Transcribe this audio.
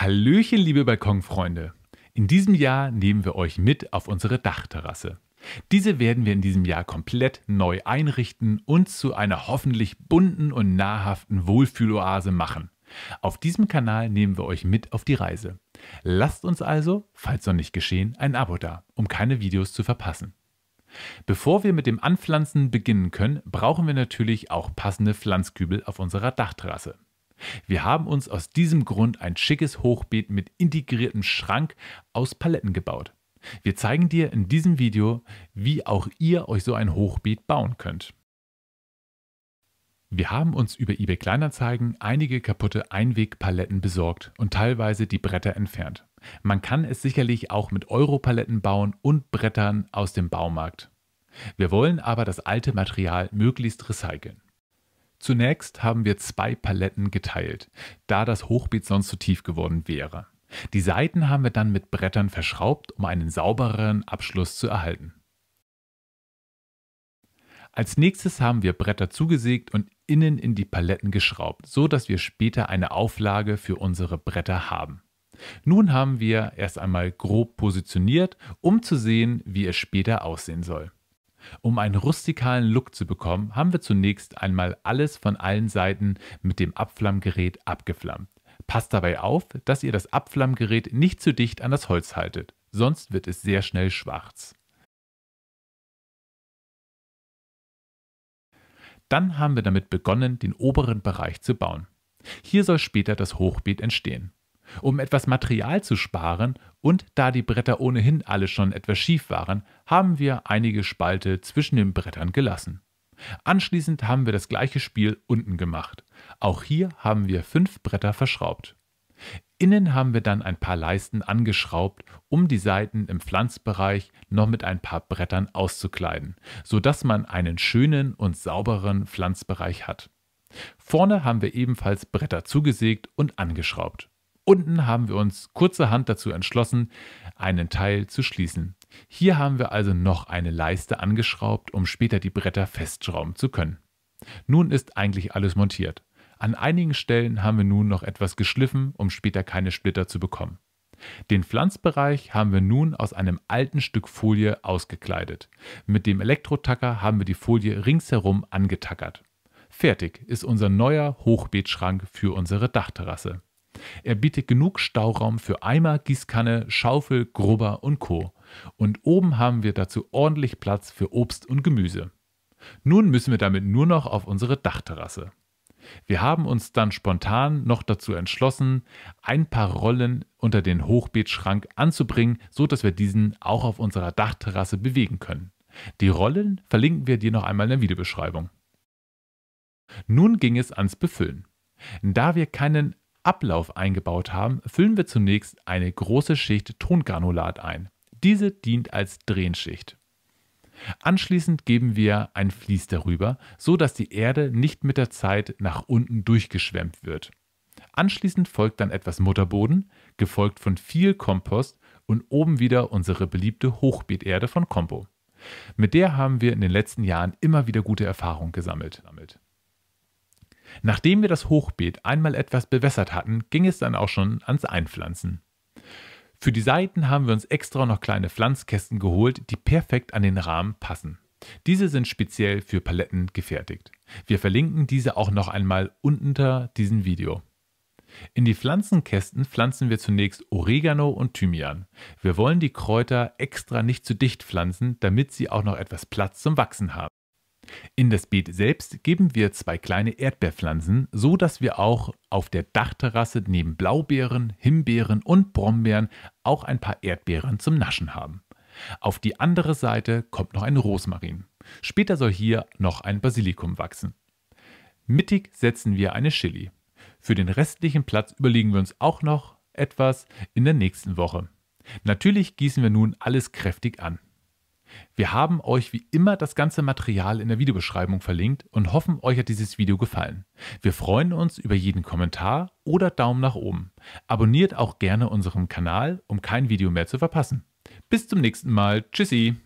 Hallöchen, liebe Balkonfreunde. In diesem Jahr nehmen wir euch mit auf unsere Dachterrasse. Diese werden wir in diesem Jahr komplett neu einrichten und zu einer hoffentlich bunten und nahrhaften Wohlfühloase machen. Auf diesem Kanal nehmen wir euch mit auf die Reise. Lasst uns also, falls noch nicht geschehen, ein Abo da, um keine Videos zu verpassen. Bevor wir mit dem Anpflanzen beginnen können, brauchen wir natürlich auch passende Pflanzkübel auf unserer Dachterrasse. Wir haben uns aus diesem Grund ein schickes Hochbeet mit integriertem Schrank aus Paletten gebaut. Wir zeigen dir in diesem Video, wie auch ihr euch so ein Hochbeet bauen könnt. Wir haben uns über eBay Kleinanzeigen einige kaputte Einwegpaletten besorgt und teilweise die Bretter entfernt. Man kann es sicherlich auch mit Europaletten bauen und Brettern aus dem Baumarkt. Wir wollen aber das alte Material möglichst recyceln. Zunächst haben wir zwei Paletten geteilt, da das Hochbeet sonst zu tief geworden wäre. Die Seiten haben wir dann mit Brettern verschraubt, um einen saubereren Abschluss zu erhalten. Als nächstes haben wir Bretter zugesägt und innen in die Paletten geschraubt, so dass wir später eine Auflage für unsere Bretter haben. Nun haben wir erst einmal grob positioniert, um zu sehen, wie es später aussehen soll. Um einen rustikalen Look zu bekommen, haben wir zunächst einmal alles von allen Seiten mit dem Abflammgerät abgeflammt. Passt dabei auf, dass ihr das Abflammgerät nicht zu dicht an das Holz haltet, sonst wird es sehr schnell schwarz. Dann haben wir damit begonnen, den oberen Bereich zu bauen. Hier soll später das Hochbeet entstehen. Um etwas Material zu sparen und da die Bretter ohnehin alle schon etwas schief waren, haben wir einige Spalte zwischen den Brettern gelassen. Anschließend haben wir das gleiche Spiel unten gemacht. Auch hier haben wir fünf Bretter verschraubt. Innen haben wir dann ein paar Leisten angeschraubt, um die Seiten im Pflanzbereich noch mit ein paar Brettern auszukleiden, sodass man einen schönen und sauberen Pflanzbereich hat. Vorne haben wir ebenfalls Bretter zugesägt und angeschraubt unten haben wir uns kurzerhand dazu entschlossen, einen Teil zu schließen. Hier haben wir also noch eine Leiste angeschraubt, um später die Bretter festschrauben zu können. Nun ist eigentlich alles montiert. An einigen Stellen haben wir nun noch etwas geschliffen, um später keine Splitter zu bekommen. Den Pflanzbereich haben wir nun aus einem alten Stück Folie ausgekleidet. Mit dem Elektrotacker haben wir die Folie ringsherum angetackert. Fertig ist unser neuer Hochbeetschrank für unsere Dachterrasse. Er bietet genug Stauraum für Eimer, Gießkanne, Schaufel, Grubber und Co. Und oben haben wir dazu ordentlich Platz für Obst und Gemüse. Nun müssen wir damit nur noch auf unsere Dachterrasse. Wir haben uns dann spontan noch dazu entschlossen, ein paar Rollen unter den Hochbeetschrank anzubringen, so dass wir diesen auch auf unserer Dachterrasse bewegen können. Die Rollen verlinken wir dir noch einmal in der Videobeschreibung. Nun ging es ans Befüllen. Da wir keinen Ablauf eingebaut haben, füllen wir zunächst eine große Schicht Tongranulat ein. Diese dient als Drehenschicht. Anschließend geben wir ein Vlies darüber, so dass die Erde nicht mit der Zeit nach unten durchgeschwemmt wird. Anschließend folgt dann etwas Mutterboden, gefolgt von viel Kompost und oben wieder unsere beliebte Hochbeeterde von Combo. Mit der haben wir in den letzten Jahren immer wieder gute Erfahrungen gesammelt. Nachdem wir das Hochbeet einmal etwas bewässert hatten, ging es dann auch schon ans Einpflanzen. Für die Seiten haben wir uns extra noch kleine Pflanzkästen geholt, die perfekt an den Rahmen passen. Diese sind speziell für Paletten gefertigt. Wir verlinken diese auch noch einmal unter diesem Video. In die Pflanzenkästen pflanzen wir zunächst Oregano und Thymian. Wir wollen die Kräuter extra nicht zu dicht pflanzen, damit sie auch noch etwas Platz zum Wachsen haben. In das Beet selbst geben wir zwei kleine Erdbeerpflanzen, so dass wir auch auf der Dachterrasse neben Blaubeeren, Himbeeren und Brombeeren auch ein paar Erdbeeren zum Naschen haben. Auf die andere Seite kommt noch ein Rosmarin. Später soll hier noch ein Basilikum wachsen. Mittig setzen wir eine Chili. Für den restlichen Platz überlegen wir uns auch noch etwas in der nächsten Woche. Natürlich gießen wir nun alles kräftig an. Wir haben euch wie immer das ganze Material in der Videobeschreibung verlinkt und hoffen, euch hat dieses Video gefallen. Wir freuen uns über jeden Kommentar oder Daumen nach oben. Abonniert auch gerne unseren Kanal, um kein Video mehr zu verpassen. Bis zum nächsten Mal. Tschüssi!